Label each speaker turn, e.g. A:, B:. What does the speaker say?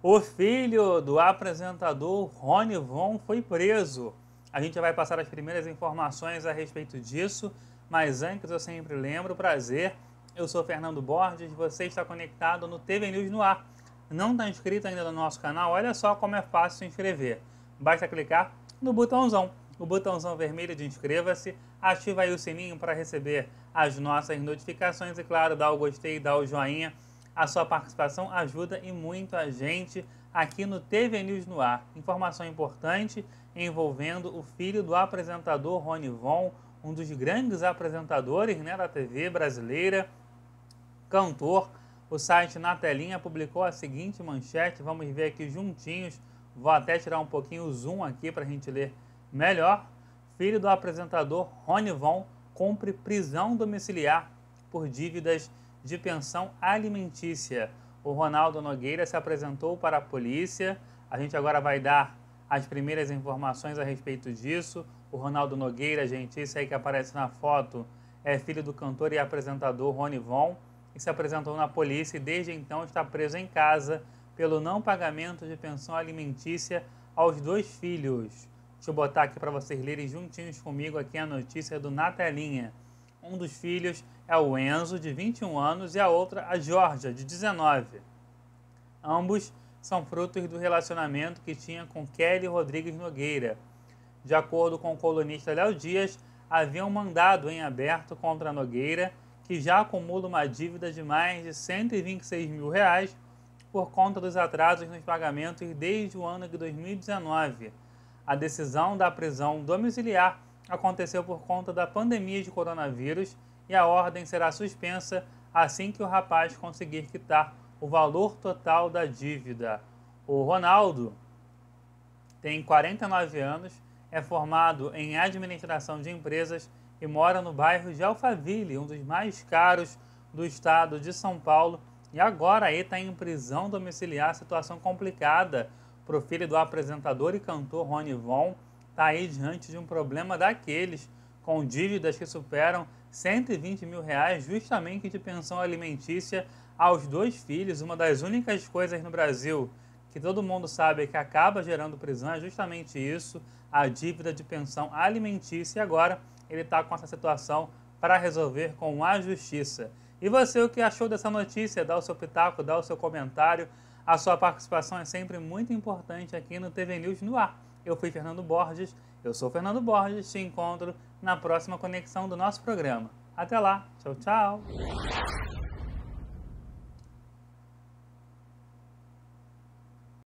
A: O filho do apresentador Rony Von foi preso. A gente vai passar as primeiras informações a respeito disso, mas antes eu sempre lembro, prazer, eu sou Fernando Borges, você está conectado no TV News no ar. Não está inscrito ainda no nosso canal? Olha só como é fácil se inscrever. Basta clicar no botãozão, o botãozão vermelho de inscreva-se, ativa aí o sininho para receber as nossas notificações e claro, dá o gostei, dá o joinha a sua participação ajuda e muito a gente aqui no TV News no Ar. Informação importante envolvendo o filho do apresentador Rony Von, um dos grandes apresentadores né, da TV brasileira, cantor. O site Na Telinha publicou a seguinte manchete, vamos ver aqui juntinhos. Vou até tirar um pouquinho o zoom aqui para a gente ler melhor. Filho do apresentador Rony Von cumpre prisão domiciliar por dívidas de pensão alimentícia. O Ronaldo Nogueira se apresentou para a polícia. A gente agora vai dar as primeiras informações a respeito disso. O Ronaldo Nogueira, gente, esse aí que aparece na foto, é filho do cantor e apresentador Rony Von, que se apresentou na polícia e desde então está preso em casa pelo não pagamento de pensão alimentícia aos dois filhos. Deixa eu botar aqui para vocês lerem juntinhos comigo aqui a notícia do Natalinha. Um dos filhos é o Enzo, de 21 anos, e a outra, a Georgia, de 19. Ambos são frutos do relacionamento que tinha com Kelly Rodrigues Nogueira. De acordo com o colunista Léo Dias, haviam mandado em aberto contra Nogueira, que já acumula uma dívida de mais de 126 mil reais por conta dos atrasos nos pagamentos desde o ano de 2019. A decisão da prisão domiciliar aconteceu por conta da pandemia de coronavírus e a ordem será suspensa assim que o rapaz conseguir quitar o valor total da dívida. O Ronaldo tem 49 anos, é formado em administração de empresas e mora no bairro de Alphaville, um dos mais caros do estado de São Paulo. E agora está em prisão domiciliar, situação complicada para o filho do apresentador e cantor Rony Von está aí diante de um problema daqueles, com dívidas que superam 120 mil reais justamente de pensão alimentícia aos dois filhos, uma das únicas coisas no Brasil que todo mundo sabe que acaba gerando prisão é justamente isso, a dívida de pensão alimentícia. E agora ele está com essa situação para resolver com a justiça. E você, o que achou dessa notícia? Dá o seu pitaco, dá o seu comentário. A sua participação é sempre muito importante aqui no TV News no ar. Eu fui Fernando Borges, eu sou Fernando Borges, te encontro na próxima conexão do nosso programa. Até lá, tchau, tchau!